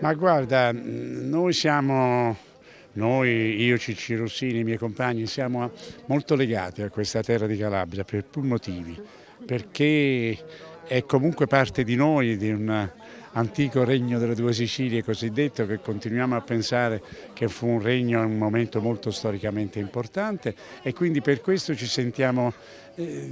Ma guarda, mm, noi siamo, noi, io Cicci Rossini, i miei compagni, siamo molto legati a questa terra di Calabria per più motivi, perché è comunque parte di noi, di una, antico regno delle due Sicilie cosiddetto, che continuiamo a pensare che fu un regno in un momento molto storicamente importante e quindi per questo ci sentiamo eh,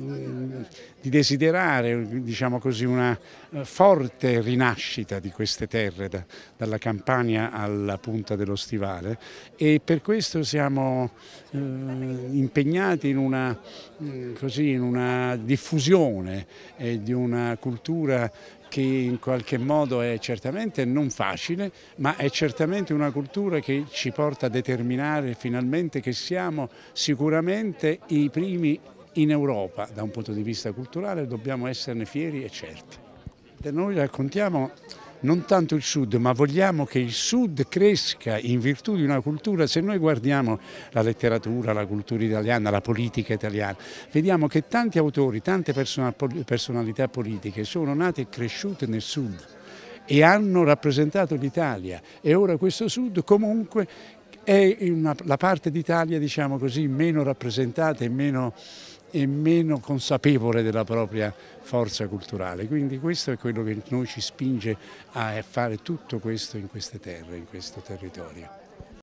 di desiderare diciamo così, una eh, forte rinascita di queste terre da, dalla Campania alla punta dello Stivale e per questo siamo eh, impegnati in una, mm, così, in una diffusione eh, di una cultura che in qualche modo è certamente non facile, ma è certamente una cultura che ci porta a determinare finalmente che siamo sicuramente i primi in Europa da un punto di vista culturale, dobbiamo esserne fieri e certi. Noi raccontiamo non tanto il sud, ma vogliamo che il sud cresca in virtù di una cultura, se noi guardiamo la letteratura, la cultura italiana, la politica italiana, vediamo che tanti autori, tante personalità politiche sono nate e cresciute nel sud e hanno rappresentato l'Italia e ora questo Sud comunque è una, la parte d'Italia diciamo meno rappresentata e meno, e meno consapevole della propria forza culturale. Quindi questo è quello che noi ci spinge a fare tutto questo in queste terre, in questo territorio.